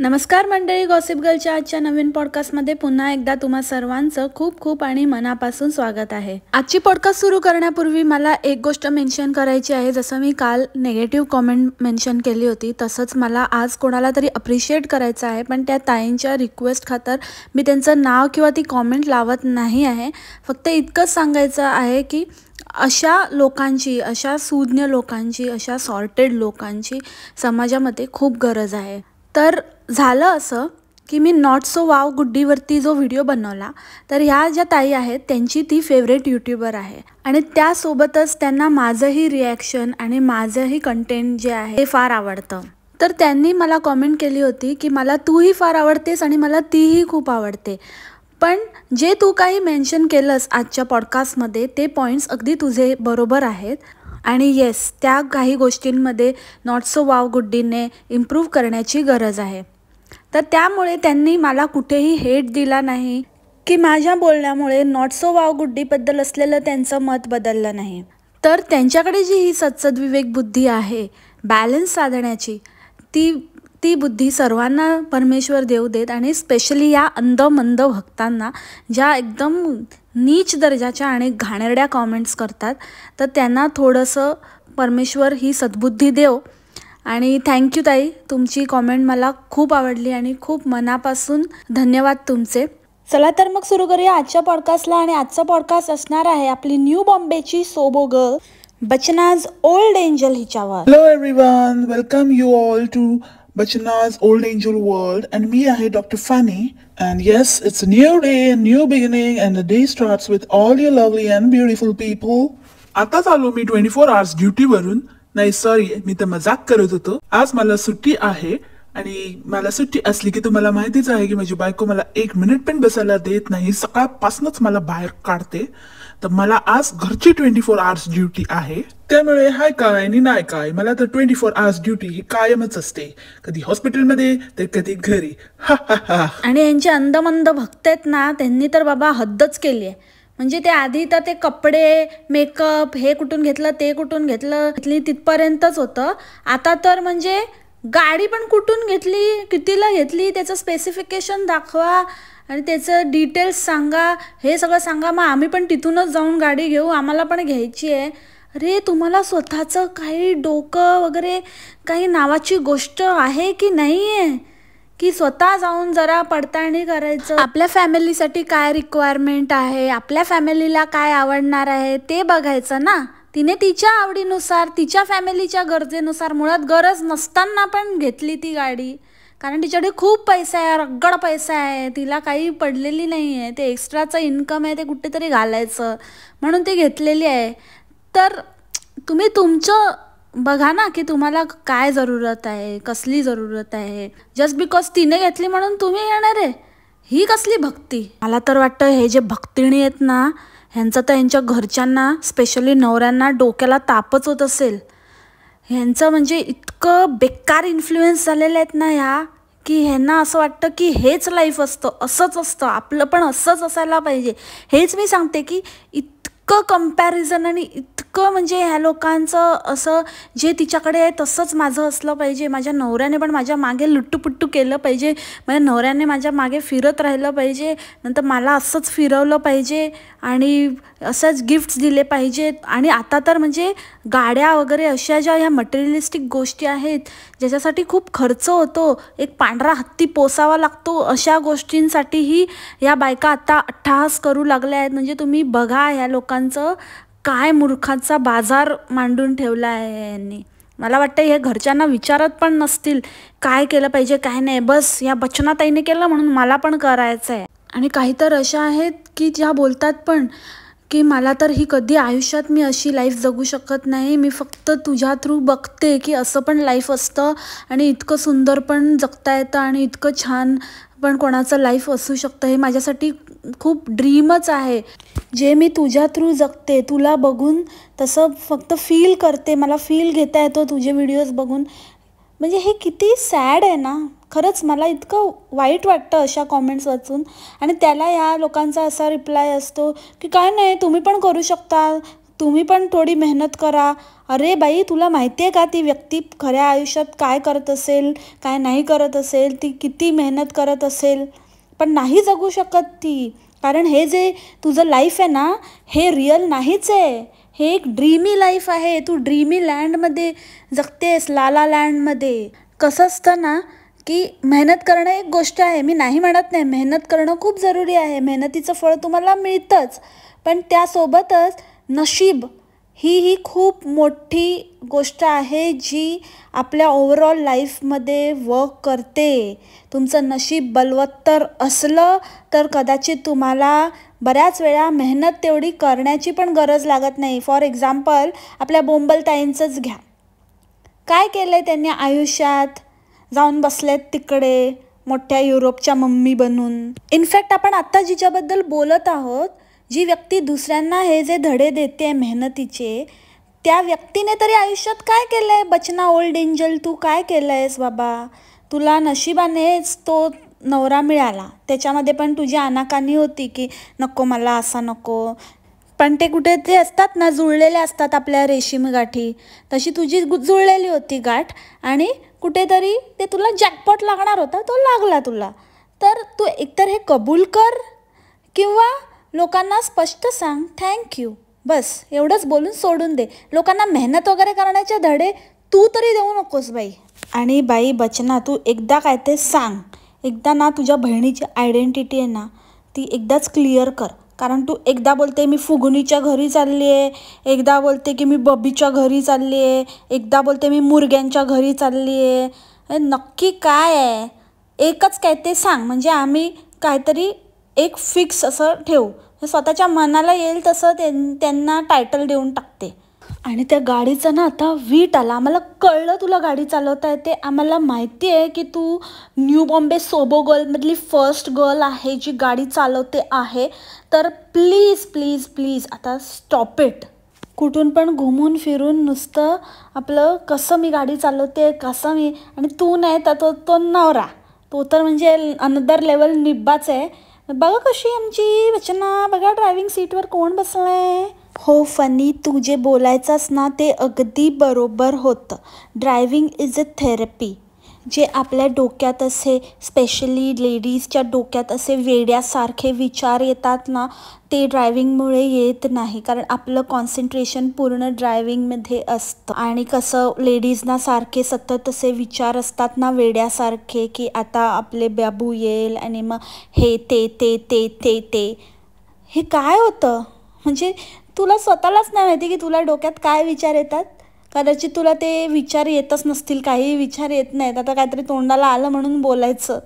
नमस्कार मंडळी गॉसिप गर्लच्या आजच्या नवीन पॉडकास्टमध्ये पुन्हा एकदा तुम्हा सर्वांचं खूप खूप आणि मनापासून स्वागत आहे आजची पॉडकास्ट सुरू करण्यापूर्वी मला एक गोष्ट मेन्शन करायची आहे जसं मी काल नेगेटिव्ह कॉमेंट मेन्शन केली होती तसंच मला आज कोणाला तरी अप्रिशिएट करायचं आहे पण त्या ताईंच्या रिक्वेस्ट खातर मी त्यांचं नाव किंवा ती कॉमेंट लावत नाही आहे फक्त इतकंच सांगायचं आहे की अशा लोकांची अशा सुज्ञ लोकांची अशा सॉर्टेड लोकांची समाजामध्ये खूप गरज आहे तर झालं असं की मी नॉट सो वाव गुड्डीवरती जो व्हिडिओ बनवला तर ह्या ज्या ताई आहेत त्यांची ती फेवरेट यूट्यूबर आहे आणि त्यासोबतच त्यांना माझंही रिॲक्शन आणि माझंही कंटेंट जे आहे ते फार आवडतं तर त्यांनी मला कॉमेंट केली होती की मला तूही फार आवडतेस आणि मला तीही खूप आवडते पण जे तू काही मेन्शन केलंस आजच्या पॉडकास्टमध्ये ते पॉईंट्स अगदी तुझे बरोबर आहेत आणि येस त्या काही गोष्टींमध्ये नॉट सो वाव गुड्डीने इम्प्रूव्ह करण्याची गरज आहे तर त्यामुळे त्यांनी मला कुठेही हेट दिला नाही की माझ्या बोलण्यामुळे नॉट सो वाव गुड्डीबद्दल असलेलं त्यांचं मत बदललं नाही तर त्यांच्याकडे जी ही सत्सद्विवेक बुद्धी आहे बॅलन्स साधण्याची ती ती बुद्धी सर्वांना परमेश्वर देऊ देत आणि स्पेशली या मंद भक्तांना ज्या एकदम नीच दर्जाच्या आणि घाणेरड्या कॉमेंट्स करतात तर त्यांना थोडंसं परमेश्वर ही सद्बुद्धी देव आणि थँक्यू ताई तुमची कॉमेंट मला खूप आवडली आणि खूप मनापासून धन्यवाद तुमचे चला तर मग सुरू करूया आजच्या पॉडकास्टला आणि आजचा पॉडकास्ट असणार आहे आपली न्यू बॉम्बेची SoBo girl Bachana's old angel हिच्यावर hello everyone welcome you all to Bachana's Old Angel World, and me, I, Dr. Fanny. And yes, it's a new day, a new beginning, and the day starts with all your lovely and beautiful people. आता चालू मी twenty four hours ड्युटीवरून नाही sorry मी तर मजाक करत होतो आज मला सुट्टी आहे आणि मला सुट्टी असली की तुम्हाला माहितीच आहे की माझी बायको मला एक मिनिट पण बसायला देत नाही सकाळपासूनच मला बाहेर काढते तर मला आज घरची ट्वेंटी फोर आवर्स ड्युटी आहे त्यामुळे हाय काय आणि नाय काय मला तर ट्वेंटी फोर आवर्स ड्युटी ही कायमच असते कधी हॉस्पिटलमध्ये तर कधी घरी हा हा आणि यांचे अंदमंद भक्त आहेत ना त्यांनी तर बाबा हद्दच केली आहे म्हणजे ते आधी तर ते कपडे मेकअप हे कुठून घेतलं ते कुठून घेतलं घेतली तिथपर्यंतच होतं आता तर म्हणजे गाडी पण कुठून घेतली कितीला घेतली त्याचं स्पेसिफिकेशन दाखवा आणि त्याचं डिटेल्स सांगा हे सगळं सांगा मग आम्ही पण तिथूनच जाऊन गाडी घेऊ आम्हाला पण घ्यायची आहे अरे तुम्हाला स्वतःचं काही डोकं वगैरे काही नावाची गोष्ट आहे की नाही आहे की स्वतः जाऊन जरा पडताळणी करायचं आपल्या फॅमिलीसाठी काय रिक्वायरमेंट आहे आपल्या फॅमिलीला काय आवडणार आहे ते बघायचं ना तिने तिच्या आवडीनुसार तिच्या फॅमिलीच्या गरजेनुसार मुळात गरज नसताना पण घेतली ती गाडी कारण तिच्याकडे खूप पैसा आहे रगड पैसा आहे तिला काही पडलेली नाही आहे ते एक्स्ट्राचं इन्कम आहे ते कुठेतरी घालायचं म्हणून ती घेतलेली आहे तर तुम्ही तुमचं बघा ना की तुम्हाला काय जरूरत आहे कसली जरूरत आहे जस्ट बिकॉज तिने घेतली म्हणून तुम्ही येणार आहे ही कसली भक्ती मला तर वाटतं हे जे भक्तिणी आहेत ना ह्यांचं तर यांच्या घरच्यांना स्पेशली नवऱ्यांना डोक्याला तापच होत असेल ह्यांचं म्हणजे इतकं बेकार इन्फ्लुएन्स झालेलं आहेत ना ह्या की ह्यांना असं वाटतं की हेच लाईफ असतं असंच असतं आपलं पण असंच असायला पाहिजे हेच मी सांगते की इतकं कम्पॅरिझन आणि इतकं म्हणजे ह्या लोकांचं असं जे तिच्याकडे आहे तसंच माझं असलं पाहिजे माझ्या नवऱ्याने पण माझ्या मागे लुट्टूपुट्टू केलं पाहिजे माझ्या नवऱ्याने माझ्या मागे फिरत राहिलं पाहिजे नंतर मला असंच फिरवलं पाहिजे आणि असंच गिफ्ट्स दिले पाहिजेत आणि आता तर म्हणजे गाड्या वगैरे अशा ज्या ह्या मटेरियलिस्टिक गोष्टी आहेत ज्याच्यासाठी खूप खर्च होतो एक पांढरा हत्ती पोसावा लागतो अशा गोष्टींसाठीही या बायका आता अट्टहास करू लागल्या आहेत म्हणजे तुम्ही बघा ह्या लोकांचं काय मूर्खाचा बाजार मांडून ठेवला आहे यांनी मला वाटतं हे घरच्यांना विचारत पण नसतील काय केलं पाहिजे काय नाही बस या बचनाताईने केलं म्हणून मला पण करायचं आहे आणि काही तर अशा आहेत की ज्या बोलतात पण की मला तर ही कधी आयुष्यात मी अशी लाईफ जगू शकत नाही मी फक्त तुझ्या थ्रू बघते की असं पण लाईफ असतं आणि इतकं सुंदर पण जगता येतं आणि इतकं छान पण कोणाचं लाईफ असू शकतं हे माझ्यासाठी खूप ड्रीमच आहे जे मी तुझ्या थ्रू जगते तुला बघून तसं फक्त फील करते मला फील घेता येतो तुझे व्हिडिओज बघून म्हणजे हे किती सॅड आहे ना खरंच मला इतकं वाईट वाटतं अशा कॉमेंट्स वाचून आणि त्याला ह्या लोकांचा असा रिप्लाय असतो की काय नाही तुम्ही पण करू शकता तुम्ही पण थोडी मेहनत करा अरे बाई तुला माहिती आहे का ती व्यक्ती खऱ्या आयुष्यात काय करत असेल काय नाही करत असेल ती किती मेहनत करत असेल पण नाही जगू शकत ती कारण हे जे तुझं लाईफ आहे ना हे रिअल नाहीच आहे हे एक ड्रीमी लाईफ आहे तू ड्रीमी लँडमध्ये जगतेस लाला लँडमध्ये कसं असतं ना की मेहनत करणं एक गोष्ट आहे मी नाही म्हणत नाही मेहनत करणं खूप जरुरी आहे मेहनतीचं फळ तुम्हाला मिळतंच पण त्यासोबतच नशीब ही ही खूप मोठी गोष्ट आहे जी आपल्या ओवरऑल लाईफमध्ये वर्क करते तुमचं नशीब बलवत्तर असलं तर कदाचित तुम्हाला बऱ्याच वेळा मेहनत तेवढी करण्याची पण गरज लागत नाही फॉर एक्झाम्पल आपल्या बोंबलताईंचंच घ्या काय केलं आहे त्यांनी आयुष्यात जाऊन बसलेत तिकडे मोठ्या युरोपच्या मम्मी बनून इनफॅक्ट आपण आत्ता जिच्याबद्दल बोलत आहोत जी व्यक्ती दुसऱ्यांना हे जे धडे देते मेहनतीचे त्या व्यक्तीने तरी आयुष्यात काय केलं आहे बचना ओल्ड एंजल तू काय केलं आहेस बाबा तुला नशिबानेच तो नवरा मिळाला त्याच्यामध्ये पण तुझी आनाकानी होती की नको मला असा नको पण ते कुठे ते असतात ना जुळलेले असतात आपल्या रेशीम गाठी तशी तुझी जुळलेली होती गाठ आणि कुठेतरी ते तुला जॅकपॉट लागणार होता तो लागला तुला तर तू एकतर हे कबूल कर किंवा लोकांना स्पष्ट सांग थँक्यू बस एवढंच बोलून सोडून दे लोकांना मेहनत वगैरे करण्याचे धडे तू तरी देऊ नकोस बाई आणि बाई बचना तू एकदा काय ते सांग एकदा ना तुझ्या बहिणीची आयडेंटिटी आहे ना ती एकदाच क्लिअर कर कारण तू एकदा बोलते मी फुगणीच्या घरी चालली आहे एकदा बोलते की मी बबीच्या घरी चालली आहे एकदा बोलते मी मुरग्यांच्या घरी चालली आहे नक्की काय आहे एकच काय ते सांग म्हणजे आम्ही काहीतरी एक फिक्स असं ठेवू स्वतःच्या मनाला येईल तसं त्यांना टायटल देऊन टाकते आणि त्या गाडीचं ना आता वीट आला आम्हाला कळलं तुला गाडी चालवता येते आम्हाला माहिती आहे की तू न्यू बॉम्बे सोबो गर्लमधली फर्स्ट गर्ल आहे जी गाडी चालवते आहे तर प्लीज प्लीज प्लीज आता स्टॉप इट कुठून पण घुमून फिरून नुसतं आपलं कसं मी गाडी चालवते कसं मी आणि तू नाही तर तो तो नवरा तो तर म्हणजे अनदर लेवल निब्बाच आहे बघा कशी आमची वचना बघा ड्रायव्हिंग सीटवर कोण बसलं आहे हो फनी तू जे बोलायचंस ना ते अगदी बरोबर होतं ड्रायव्हिंग इज अ थेरपी जे आपल्या डोक्यात असे स्पेशली लेडीजच्या डोक्यात असे वेड्यासारखे विचार येतात ना ते ड्रायव्हिंगमुळे येत नाही कारण आपलं कॉन्सन्ट्रेशन पूर्ण ड्रायव्हिंगमध्ये असतं आणि कसं लेडीजना सारखे सतत असे विचार असतात ना वेड्यासारखे की आता आपले बाबू येईल आणि मग हे ते ते ते ते ते हे काय होतं म्हणजे तुला स्वतःलाच नाही माहिती की तुला डोक्यात काय विचार येतात कदाचित तुला ते विचार येतच नसतील काही विचार येत नाहीत आता काहीतरी तोंडाला आलं म्हणून बोलायचं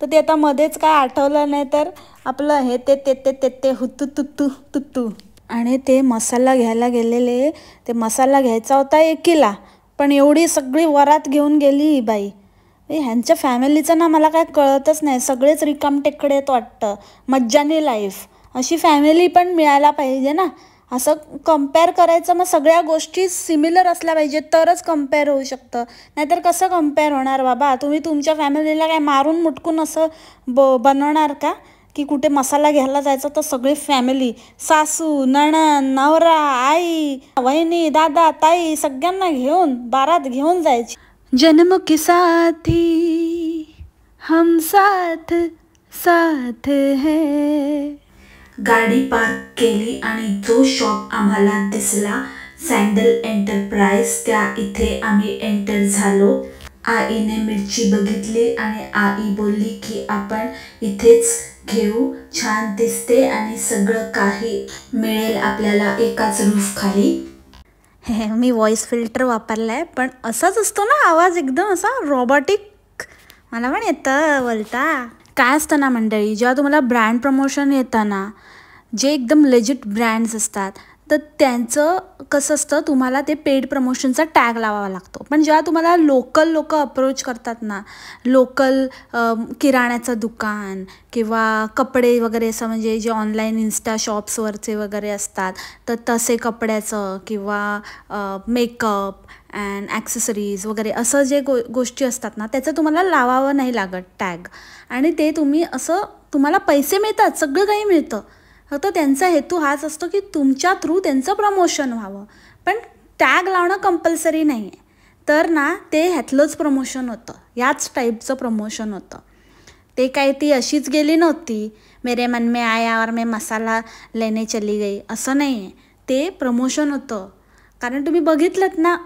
तर ते आता मध्येच काय आठवलं नाही तर आपलं हे ते ते ते ते ते हुतू तुतू तुत्तू आणि ते मसाला घ्यायला गेलेले ते मसाला घ्यायचा होता एकीला पण एवढी सगळी वरात घेऊन गेली ही बाई ह्यांच्या फॅमिलीचं ना मला काय कळतच नाही सगळेच रिकाम टेकडे येत वाटतं मज्जाने लाईफ अशी फॅमिली पण मिळायला पाहिजे ना असं कम्पेअर करायचं मग सगळ्या गोष्टी सिमिलर असल्या पाहिजे तरच कम्पेअर होऊ शकतं नाहीतर कसं कम्पेअर होणार बाबा तुम्ही तुमच्या फॅमिलीला काय मारून मुटकून असं ब बनवणार का की कुठे मसाला घ्यायला जायचं तर सगळी फॅमिली सासू नणन नवरा आई वहिनी दादा ताई सगळ्यांना घेऊन बारात घेऊन जायची जन्म की साथी हम साथ साथ है गाडी पार्क केली आणि जो शॉप आम्हाला दिसला सँडल एंटरप्राइज त्या इथे आम्ही एंटर झालो आईने मिरची बघितली आणि आई बोलली की आपण इथेच घेऊ छान दिसते आणि सगळं काही मिळेल आपल्याला एकाच रूफ हे मी व्हॉइस फिल्टर वापरलाय पण असाच असतो ना आवाज एकदम असा रोबॉटिक मला पण येतं बोलता काय असतं ना मंडळी जेव्हा तुम्हाला ब्रँड प्रमोशन येताना जे एकदम लेजिट ब्रँड्स असतात तर त्यांचं कसं असतं तुम्हाला ते पेड प्रमोशनचा टॅग लावावा लागतो पण जेव्हा तुम्हाला लोकल लोक अप्रोच करतात ना लोकल किराण्याचं दुकान किंवा कपडे वगैरे असं म्हणजे जे ऑनलाईन इन्स्टा शॉप्सवरचे वगैरे असतात तर तसे कपड्याचं किंवा मेकअप अँड ॲक्सेसरीज वगैरे असं जे गो गोष्टी असतात ना त्याचं तुम्हाला लावावं नाही लागत टॅग आणि ते तुम्ही असं तुम्हाला पैसे मिळतात सगळं काही मिळतं फक्त त्यांचा हेतू हाच असतो की तुमच्या थ्रू त्यांचं प्रमोशन व्हावं पण टॅग लावणं कंपल्सरी नाही आहे तर ना ते ह्यातलंच प्रमोशन होतं याच टाईपचं प्रमोशन होतं ते काय ती अशीच गेली नव्हती मेरे मन में आया और मैं मसाला लेने चली गई असं नाही आहे ते प्रमोशन होतं कारण तुम्ही बघितलं ना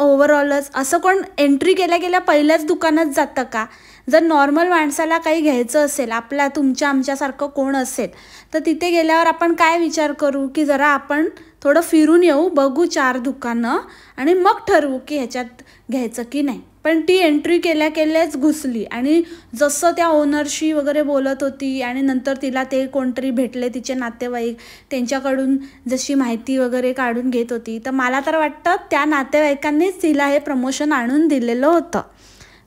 ओवरऑलच असं कोण एंट्री केल्या गेल्या पहिल्याच दुकानात जातं का जर नॉर्मल माणसाला काही घ्यायचं असेल आपल्या तुमच्या आमच्यासारखं कोण असेल तर तिथे गेल्यावर आपण काय विचार करू की जरा आपण थोडं फिरून येऊ बघू चार दुकानं आणि मग ठरवू की ह्याच्यात घ्यायचं की नाही पण ती एंट्री केल्या केल्याच घुसली आणि जसं त्या ओनरशी वगैरे बोलत होती आणि नंतर तिला ते कोणतरी भेटले तिचे नातेवाईक त्यांच्याकडून जशी माहिती वगैरे काढून घेत होती तर मला तर वाटतं त्या नातेवाईकांनीच तिला हे प्रमोशन आणून दिलेलं होतं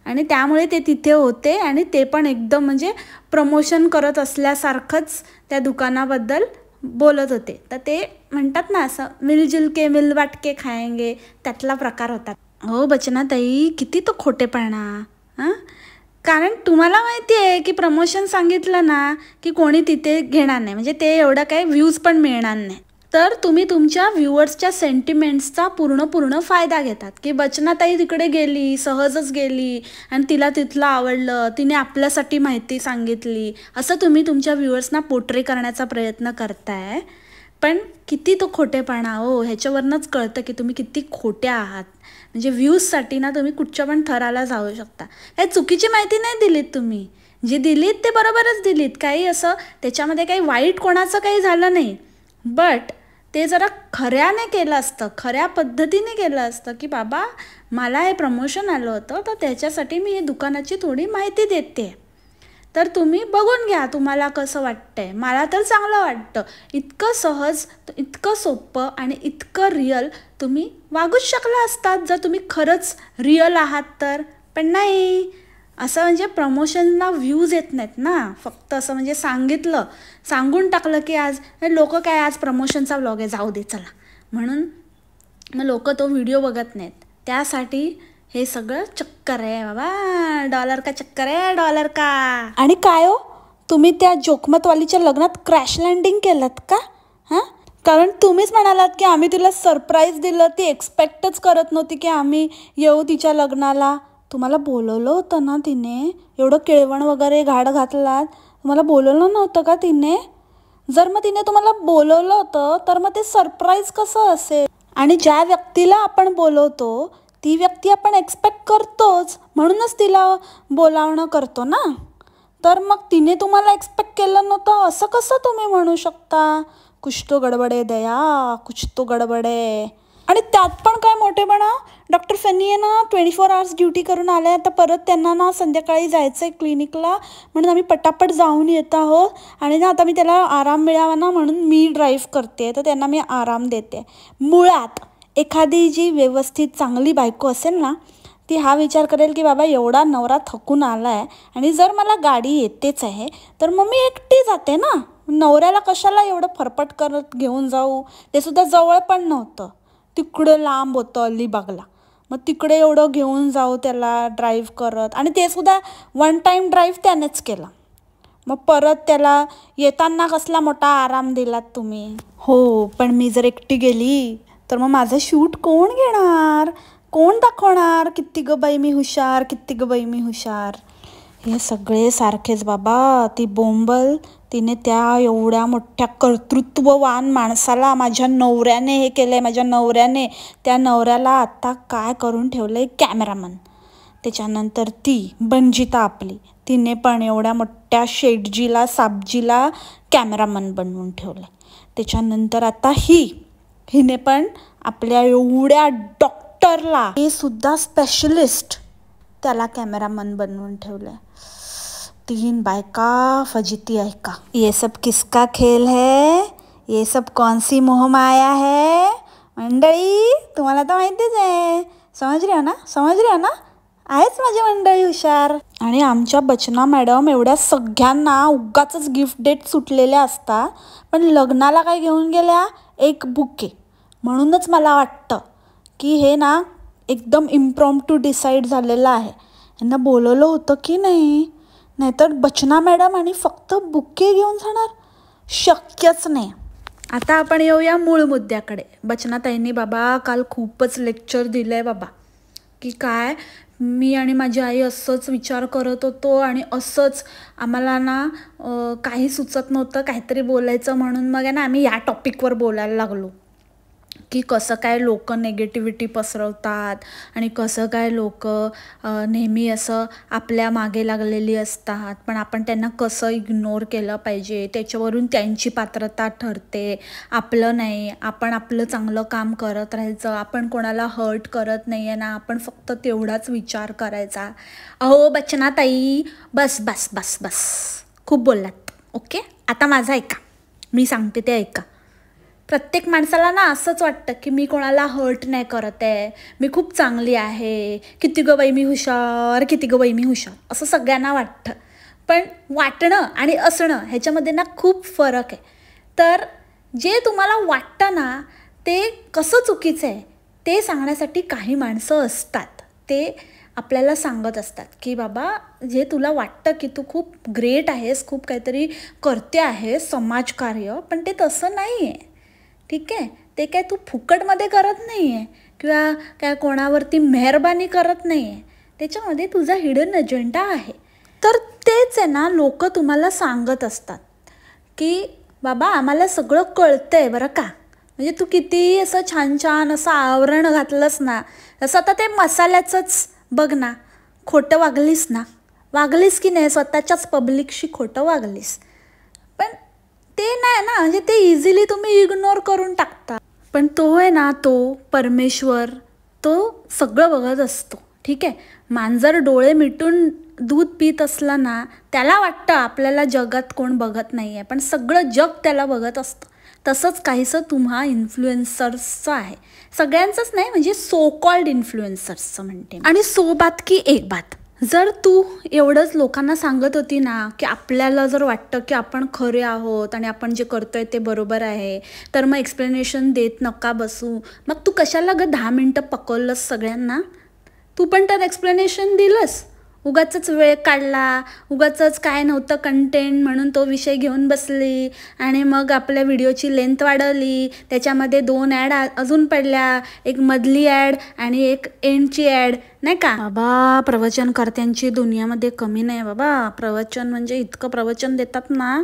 आणि त्यामुळे ते तिथे होते आणि ते पण एकदम म्हणजे प्रमोशन करत असल्यासारखंच त्या दुकानाबद्दल बोलत होते तर ते म्हणतात ना असं मिलजिलके मिलवाटके खायंगे त्यातला प्रकार होता हो बचनाताई किती तो खोटेपणा हां कारण तुम्हाला माहिती आहे की प्रमोशन सांगितलं ना की कोणी तिथे घेणार नाही म्हणजे ते एवढं काही व्ह्यूज पण मिळणार नाही तर तुम्ही तुमच्या व्ह्युअर्सच्या सेंटिमेंट्सचा पूर्ण पूर्ण फायदा घेतात की बचनाताई तिकडे गेली सहजच गेली आणि तिला तिथलं आवडलं तिने आपल्यासाठी माहिती सांगितली असं तुम्ही तुमच्या व्ह्युअर्सना पोट्रे करण्याचा प्रयत्न करताय पण किती तो खोटेपणा हो ह्याच्यावरनंच कळतं की तुम्ही किती खोट्या आहात म्हणजे व्ह्यूजसाठी ना तुम्ही कुठच्या पण थराला जाऊ शकता काही चुकीची माहिती नाही दिलीत तुम्ही जी दिलीत ते बरोबरच दिलीत काही असं त्याच्यामध्ये काही वाईट कोणाचं काही झालं नाही बट ते जरा खऱ्याने केलं असतं खऱ्या पद्धतीने केलं असतं की बाबा मला हे प्रमोशन आलं होतं तर त्याच्यासाठी मी हे दुकानाची थोडी माहिती देते तर तुम्ही बघून घ्या तुम्हाला कसं वाटतंय मला तर चांगलं वाटतं इतकं सहज इतकं सोपं आणि इतकं रिअल तुम्ही वागूच शकला असतात जर तुम्ही खरंच रिअल आहात तर पण नाही असं म्हणजे प्रमोशनला व्ह्यूज येत नाहीत ना फक्त असं म्हणजे सांगितलं सांगून टाकलं की आज लोक काय आज प्रमोशनचा व्लॉग आहे जाऊ दे चला म्हणून मग लोक तो व्हिडिओ बघत नाहीत त्यासाठी हे सगळं चक्क चक्कर आहे बाबा डॉलर का चक्कर आहे डॉलर का आणि काय हो तुम्ही त्या जोखमतवालीच्या लग्नात क्रॅश लँडिंग केलात का हा कारण तुम्हीच म्हणालात की आम्ही तिला सरप्राईज दिलं ती एक्सपेक्टच करत नव्हती की आम्ही येऊ तिच्या लग्नाला तुम्हाला बोलवलं होतं ना तिने एवढं केळवण वगैरे घाड घातलात तुम्हाला बोलवलं नव्हतं का तिने जर मग तिने तुम्हाला बोलवलं होतं तर मग ते सरप्राईज कसं असेल आणि ज्या व्यक्तीला आपण बोलवतो ती व्यक्ती आपण एक्सपेक्ट करतोच म्हणूनच तिला बोलावणं करतो ना तर मग तिने तुम्हाला एक्सपेक्ट केलं नव्हतं असं कसं तुम्ही म्हणू शकता कुछ तो गडबडे दया कुछ तो गडबडे आणि त्यात पण काय मोठे म्हणा डॉक्टर सनी आहे ना ट्वेंटी फोर आवर्स ड्युटी करून आले आता परत त्यांना ना संध्याकाळी जायचं आहे क्लिनिकला म्हणून आम्ही पटापट जाऊन येत आहोत आणि ना आता मी त्याला आराम मिळावा ना म्हणून मी ड्राईव्ह करते तर त्यांना मी आराम देते मुळात एखादी जी व्यवस्थित चांगली बायको असेल ना ती हा विचार करेल की बाबा एवढा नवरा थकून आला आहे आणि जर मला गाडी येतेच आहे तर मग मी एकटी जाते ना नवऱ्याला कशाला एवढं फरफट करत घेऊन जाऊ ते सुद्धा जवळ पण नव्हतं तिकडं लांब होतं अलिबागला मग तिकडे एवढं घेऊन जाऊ त्याला ड्राईव्ह करत आणि ते सुद्धा वन टाईम ड्राईव्ह त्यानेच केला मग परत त्याला येताना कसला मोठा आराम दिलात तुम्ही हो पण मी जर एकटी गेली तर मग माझं शूट कोण घेणार कोण दाखवणार किती ग बाई मी हुशार किती गं बाई मी हुशार हे सगळे सारखेच बाबा ती बोंबल तिने त्या एवढ्या मोठ्या कर्तृत्ववान माणसाला माझ्या नवऱ्याने हे केलं आहे माझ्या नवऱ्याने त्या नवऱ्याला आत्ता काय करून ठेवलं आहे कॅमेरामन त्याच्यानंतर ती बंजिता आपली तिने पण एवढ्या मोठ्या शेटजीला साबजीला कॅमेरामन बनवून ठेवलं त्याच्यानंतर आता ही हिने पण आपल्या एवढ्या डॉक्टरला हे सुद्धा स्पेशलिस्ट त्याला कॅमेरामन बनवून ठेवलं तीन बायका फजिती ऐका ये सब किसका खेल है ये सब कौनसी मोहमाया है मंडळी तुम्हाला तर माहितीच आहे समज रे हो ना समज रे हो ना आहेच माझी मंडळी हुशार आणि आमच्या बचना मॅडम एवढ्या सगळ्यांना उगाच गिफ्ट डेट सुटलेल्या असतात पण लग्नाला काय घेऊन गेल्या एक बुके म्हणूनच मला वाटतं की हे ना एकदम टू डिसाईड झालेलं आहे यांना बोलवलं होतं की नाही नाहीतर बचना मॅडम आणि फक्त बुके घेऊन जाणार शक्यच नाही आता आपण येऊया मूळ मुद्द्याकडे बचना ताईंनी बाबा काल खूपच लेक्चर दिलं आहे बाबा की काय मी आणि माझी आई असंच विचार करत होतो आणि असंच आम्हाला ना काही सुचत नव्हतं काहीतरी बोलायचं म्हणून मग आहे ना आम्ही या टॉपिकवर बोलायला लागलो की कसं काय लोक नेगेटिव्हिटी पसरवतात आणि कसं काय लोक नेहमी असं आपल्या मागे लागलेली असतात पण आपण त्यांना कसं इग्नोर केलं पाहिजे त्याच्यावरून त्यांची पात्रता ठरते आपलं नाही आपण आपलं चांगलं काम करत राहायचं आपण कोणाला हर्ट करत नाही आहे ना आपण फक्त तेवढाच विचार करायचा अहो ताई बस बस बस बस खूप बोललात ओके आता माझा ऐका मी सांगते ते ऐका प्रत्येक माणसाला ना असंच वाटतं की मी कोणाला हर्ट नाही करत आहे मी खूप चांगली आहे किती गं बाई मी हुशार किती गं बाई मी हुशार असं सगळ्यांना वाटतं पण वाटणं आणि असणं ह्याच्यामध्ये ना खूप फरक आहे तर जे तुम्हाला वाटतं ना ते कसं चुकीचं आहे ते सांगण्यासाठी काही माणसं असतात ते आपल्याला सांगत असतात की बाबा जे तुला वाटतं की तू खूप ग्रेट आहेस खूप काहीतरी करते आहेस समाजकार्य पण ते तसं नाही आहे ठीक आहे ते काय तू फुकटमध्ये करत नाही आहे किंवा काय कोणावरती मेहरबानी करत नाही आहे त्याच्यामध्ये तुझा हिडन अजेंडा आहे तर तेच आहे ना लोक तुम्हाला सांगत असतात की बाबा आम्हाला सगळं कळतं आहे बरं का म्हणजे तू किती असं छान छान असं आवरण घातलंस ना तसं आता ते मसाल्याचंच बघ ना खोटं वागलीस ना वागलीस की नाही स्वतःच्याच पब्लिकशी खोटं वागलीस ते नाही ना म्हणजे ते इझिली तुम्ही इग्नोर करून टाकता पण तो आहे ना तो परमेश्वर तो सगळं बघत असतो ठीक आहे मांजर डोळे मिटून दूध पित असला ना त्याला वाटतं आपल्याला जगात कोण बघत नाही आहे पण सगळं जग त्याला बघत असतं तसंच काहीसं तुम्हा इन्फ्लुएन्सर्सचं आहे सगळ्यांचंच नाही म्हणजे सो कॉल्ड इन्फ्लुएन्सर्सचं म्हणते आणि सो बात की एक बात जर तू एवढंच लोकांना सांगत होती ना की आपल्याला जर वाटतं की आपण खरे आहोत आणि आपण जे करतोय ते बरोबर आहे तर मग एक्सप्लेनेशन देत नका बसू मग तू कशाला ग दहा मिनटं पकवलंस सगळ्यांना तू पण तर एक्सप्लेनेशन दिलंस उगाच वेळ काढला उगाचंच काय नव्हतं कंटेंट म्हणून तो विषय घेऊन बसली आणि मग आपल्या व्हिडिओची लेंथ वाढवली त्याच्यामध्ये दोन ॲड अजून पडल्या एक मधली ॲड आणि एक एंडची ॲड नाही का बाबा प्रवचनकर्त्यांची दुनियामध्ये कमी नाही बाबा प्रवचन म्हणजे इतकं प्रवचन देतात ना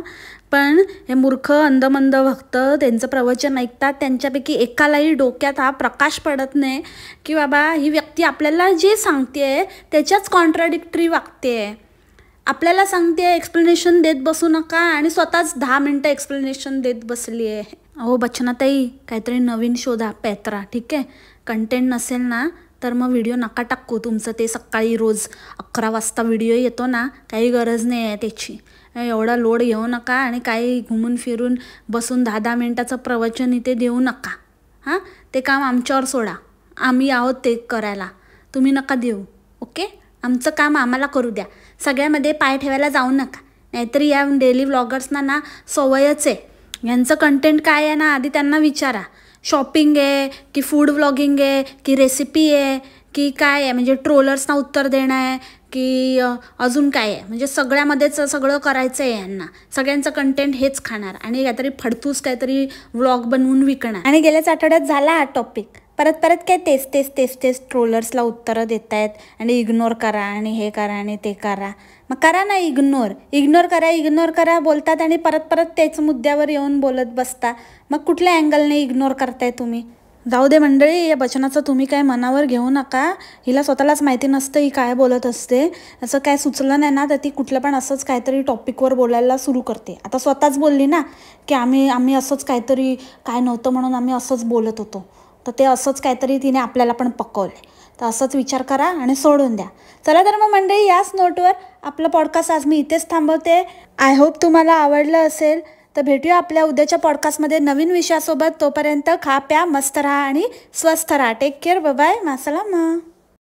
पण हे मूर्ख अंधमंद भक्त त्यांचं प्रवचन ऐकतात त्यांच्यापैकी एकालाही डोक्यात हा प्रकाश पडत नाही की बाबा ही व्यक्ती आपल्याला जे सांगते त्याच्याच कॉन्ट्राडिक्टरी वागते आपल्याला सांगते एक्सप्लेनेशन देत बसू नका आणि स्वतःच दहा मिनटं एक्सप्लेनेशन देत बसली आहे अहो बचनाताई काहीतरी नवीन शोधा पॅत्रा ठीक आहे कंटेंट नसेल ना तर मग व्हिडिओ नका टाकू तुमचं ते सकाळी रोज अकरा वाजता व्हिडिओ येतो ना काही गरज नाही आहे त्याची एवढा लोड घेऊ नका आणि काही घुमून फिरून बसून दहा दहा मिनटाचं प्रवचन इथे देऊ नका हां ते काम आमच्यावर सोडा आम्ही आहोत ते करायला तुम्ही नका देऊ ओके आमचं काम आम्हाला करू द्या सगळ्यामध्ये पाय ठेवायला जाऊ नका नाहीतरी या डेली व्लॉगर्सना ना सवयच आहे यांचं कंटेंट काय आहे ना आधी त्यांना विचारा शॉपिंग आहे की फूड व्लॉगिंग आहे की रेसिपी आहे की काय आहे म्हणजे ट्रोलर्सना उत्तर देणं आहे की अजून काय आहे म्हणजे सगळ्यामध्येच सगळं करायचं आहे यांना सगळ्यांचं कंटेंट हेच खाणार आणि काहीतरी फडतूस काहीतरी व्लॉग बनवून विकणार आणि गेल्याच आठवड्यात झाला हा टॉपिक परत परत काय तेच तेच तेच तेच ट्रोलर्सला उत्तरं देत आहेत आणि इग्नोर करा आणि हे करा आणि ते करा मग करा ना इग्नोर इग्नोर करा इग्नोर करा बोलतात आणि परत परत त्याच मुद्द्यावर येऊन बोलत बसता मग कुठल्या अँगलने इग्नोर करताय तुम्ही जाऊ दे मंडळी या वचनाचं तुम्ही काय मनावर घेऊ नका हिला स्वतःलाच माहिती नसतं ही काय बोलत असते असं काय सुचलं नाही ना तर ती कुठलं पण असंच काहीतरी टॉपिकवर बोलायला सुरू करते आता स्वतःच बोलली ना की आम्ही आम्ही असंच काहीतरी काय नव्हतं म्हणून आम्ही असंच बोलत होतो तर ते असंच काहीतरी तिने आपल्याला पण पकवलं आहे तर असंच विचार करा आणि सोडून द्या चला तर मग मंडळी याच नोटवर आपलं पॉडकास्ट आज मी इथेच थांबवते आय होप तुम्हाला आवडलं असेल तर भेटूया आपल्या उद्याच्या पॉडकास्टमध्ये नवीन विषयासोबत तोपर्यंत खा प्या मस्त राहा आणि स्वस्थ राहा टेक केअर बाय मासला मा